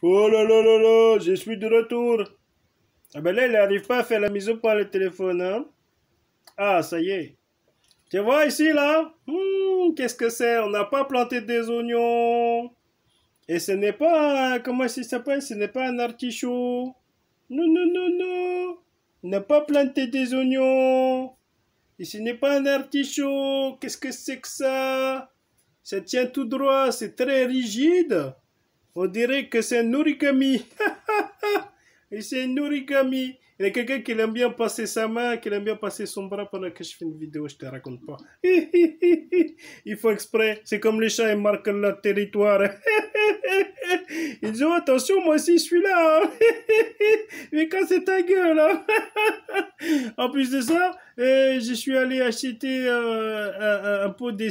Oh là là là là, je suis de retour. Ah ben là, il n'arrive pas à faire la mise au point le téléphone. Hein. Ah, ça y est. Tu vois ici là hmm, Qu'est-ce que c'est On n'a pas planté des oignons. Et ce n'est pas, un, comment ça s'appelle Ce n'est pas un artichaut. Non, non, non, non. On n'a pas planté des oignons. Et ce n'est pas un artichaut. Qu'est-ce que c'est que ça Ça tient tout droit, c'est très rigide. On dirait que c'est un origami. c'est un origami. Il y a quelqu'un qui aime bien passer sa main, qui aime bien passer son bras pendant que je fais une vidéo, je te raconte pas. Il faut exprès, c'est comme les chats, ils marquent leur territoire. Ils disent, attention, moi aussi, je suis là. Mais quand c'est ta gueule. En plus de ça, euh, je suis allé acheter euh, un, pot de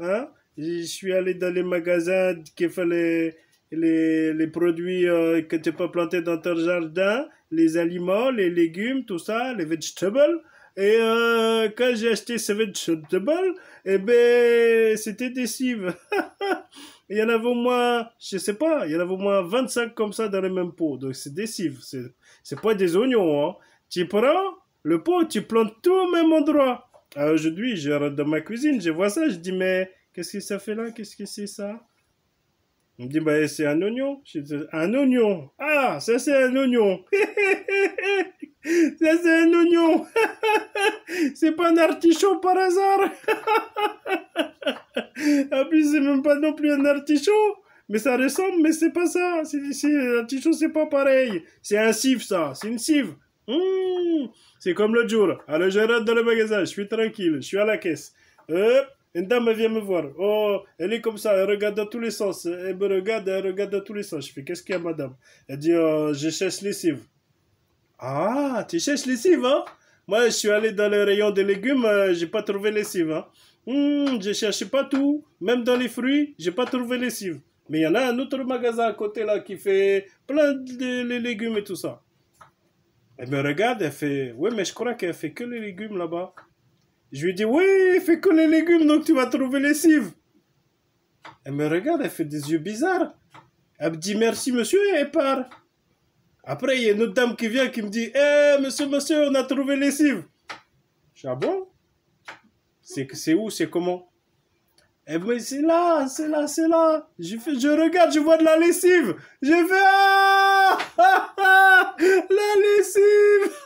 Hein. Je suis allé dans les magasins qu'il fallait les, produits euh, que tu peux planter dans ton jardin, les aliments, les légumes, tout ça, les vegetables. Et euh, quand j'ai acheté ces vegetables, eh ben, c'était des cives. il y en avait au moins, je sais pas, il y en avait au moins 25 comme ça dans le même pot. Donc c'est des cives, c'est pas des oignons. Hein. Tu prends le pot, tu plantes tout au même endroit. Ah, aujourd'hui, je rentre dans ma cuisine, je vois ça, je dis mais qu'est-ce que ça fait là Qu'est-ce que c'est ça on me dit, bah, c'est un oignon. un oignon. Ah, ça c'est un oignon. ça c'est un oignon. c'est pas un artichaut par hasard. ah plus c'est même pas non plus un artichaut. Mais ça ressemble, mais c'est pas ça. L'artichaut, c'est pas pareil. C'est un sieve, ça. C'est une sieve. Mmh. C'est comme l'autre jour. Alors, je rentre dans le magasin. Je suis tranquille. Je suis à la caisse. Hop. Une dame vient me voir. Oh, elle est comme ça, elle regarde dans tous les sens. Elle me regarde, elle regarde dans tous les sens. Je fais, qu'est-ce qu'il y a, madame Elle dit, oh, je cherche lessive. Ah, tu cherches lessive, hein Moi, je suis allé dans les rayons des légumes, je euh, j'ai pas trouvé lessive, hein hmm, Je Je cherchais pas tout, même dans les fruits, j'ai pas trouvé lessive. Mais il y en a un autre magasin à côté, là, qui fait plein de légumes et tout ça. Elle me regarde, elle fait, oui, mais je crois qu'elle fait que les légumes là-bas. Je lui dis, oui, fais que les légumes, donc tu vas trouver les cives. Elle me regarde, elle fait des yeux bizarres. Elle me dit merci monsieur et elle part. Après, il y a une autre dame qui vient qui me dit, eh monsieur, monsieur, on a trouvé les cives. Je dis, ah bon C'est où, c'est comment Eh ben, c'est là, c'est là, c'est là. Je, je regarde, je vois de la lessive. Je fais, ah, ah, ah, la lessive.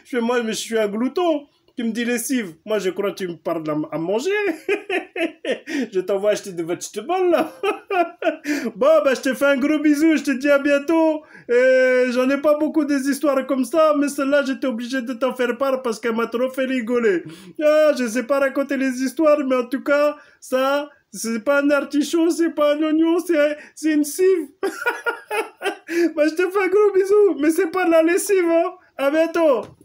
je fais, moi, je suis un glouton. Tu me dis lessive. Moi, je crois que tu me parles à, manger. je t'envoie acheter des vegetables, là. bon, bah, je te fais un gros bisou. Je te dis à bientôt. J'en ai pas beaucoup des histoires comme ça, mais celle-là, j'étais obligé de t'en faire part parce qu'elle m'a trop fait rigoler. Ah, je sais pas raconter les histoires, mais en tout cas, ça, c'est pas un artichaut, c'est pas un oignon, c'est une cive. bah, ben, je te fais un gros bisou, mais c'est pas de la lessive, hein. À bientôt.